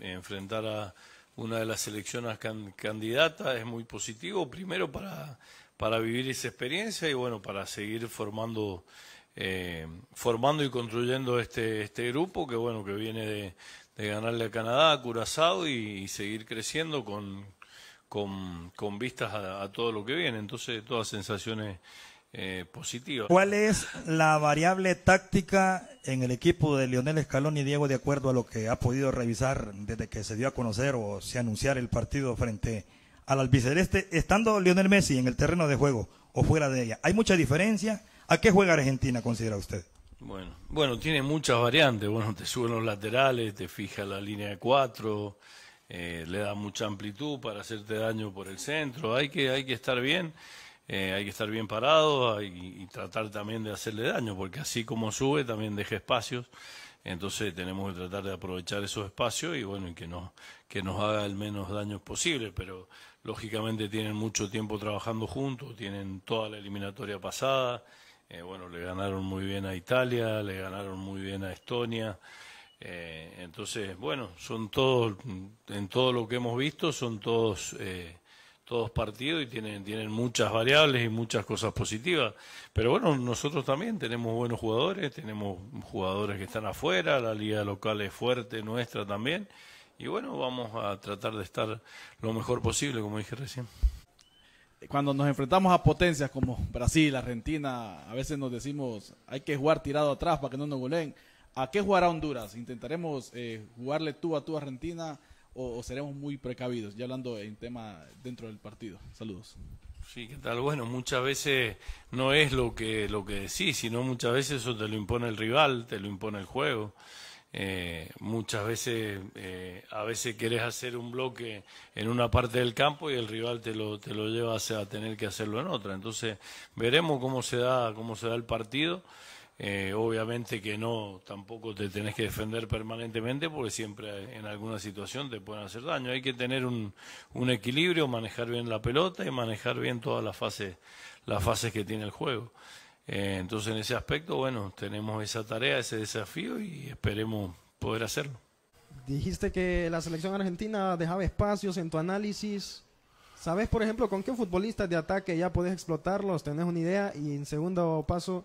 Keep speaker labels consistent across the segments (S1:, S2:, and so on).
S1: enfrentar a una de las selecciones candidatas es muy positivo, primero para, para vivir esa experiencia y bueno, para seguir formando eh, formando y construyendo este, este grupo que bueno que viene de, ganarle a Canadá, a Curazao y, seguir creciendo con, con, con vistas a, a, todo lo que viene. Entonces, todas sensaciones eh, ¿Cuál es
S2: la variable táctica en el equipo de Lionel y Diego, de acuerdo a lo que ha podido revisar desde que se dio a conocer o se anunciar el partido frente al albiceleste, estando Lionel Messi en el terreno de juego o fuera de ella? ¿Hay mucha diferencia? ¿A qué juega Argentina, considera
S1: usted? Bueno, bueno, tiene muchas variantes. Bueno, te suben los laterales, te fija la línea de cuatro, eh, le da mucha amplitud para hacerte daño por el centro. Hay que, hay que estar bien. Eh, hay que estar bien parados y, tratar también de hacerle daño, porque así como sube también deja espacios, entonces tenemos que tratar de aprovechar esos espacios y bueno, y que, no, que nos haga el menos daño posible, pero lógicamente tienen mucho tiempo trabajando juntos, tienen toda la eliminatoria pasada, eh, bueno, le ganaron muy bien a Italia, le ganaron muy bien a Estonia, eh, entonces, bueno, son todos, en todo lo que hemos visto, son todos todos partidos y tienen, tienen muchas variables y muchas cosas positivas. Pero bueno, nosotros también tenemos buenos jugadores, tenemos jugadores que están afuera, la liga local es fuerte, nuestra también. Y bueno, vamos a tratar de estar lo mejor posible, como dije recién.
S3: Cuando nos enfrentamos a potencias como Brasil, Argentina, a veces nos decimos hay que jugar tirado atrás para que no nos goleen. ¿A qué jugará Honduras? ¿Intentaremos eh, jugarle tú a tú Argentina? o, seremos muy precavidos? Ya hablando en tema dentro del partido. Saludos.
S1: Sí, ¿qué tal? Bueno, muchas veces no es lo que, lo que decís, sino muchas veces eso te lo impone el rival, te lo impone el juego. Eh, muchas veces, eh, a veces querés hacer un bloque en una parte del campo y el rival te lo, te lo lleva a, tener que hacerlo en otra. Entonces, veremos cómo se da, cómo se da el partido. Eh, obviamente que no, tampoco te tenés que defender permanentemente porque siempre en alguna situación te pueden hacer daño. Hay que tener un, equilibrio, manejar bien la pelota y manejar bien todas las fases, las fases que tiene el juego. Eh, entonces en ese aspecto, bueno, tenemos esa tarea, ese desafío y esperemos poder hacerlo.
S2: Dijiste que la selección argentina dejaba espacios en tu análisis. ¿Sabes, por ejemplo, con qué futbolistas de ataque ya podés explotarlos? ¿Tenés una idea? Y en segundo paso,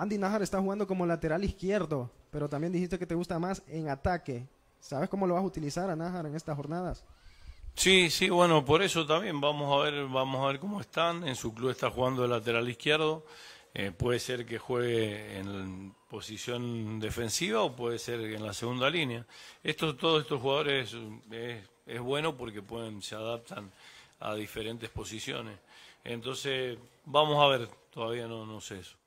S2: Andy Najar está jugando como lateral izquierdo, pero también dijiste que te gusta más en ataque. ¿Sabes cómo lo vas a utilizar a Nájar en estas jornadas?
S1: Sí, sí, bueno, por eso también vamos a ver, vamos a ver cómo están. En su club está jugando de lateral izquierdo. Eh, puede ser que juegue en posición defensiva o puede ser en la segunda línea. Esto, todos estos jugadores eh, es, bueno porque pueden, se adaptan a diferentes posiciones.
S3: Entonces, vamos a ver, todavía no sé eso.